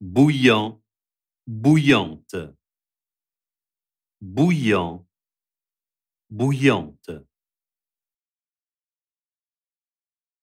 bouillant, bouillante, bouillant, bouillante.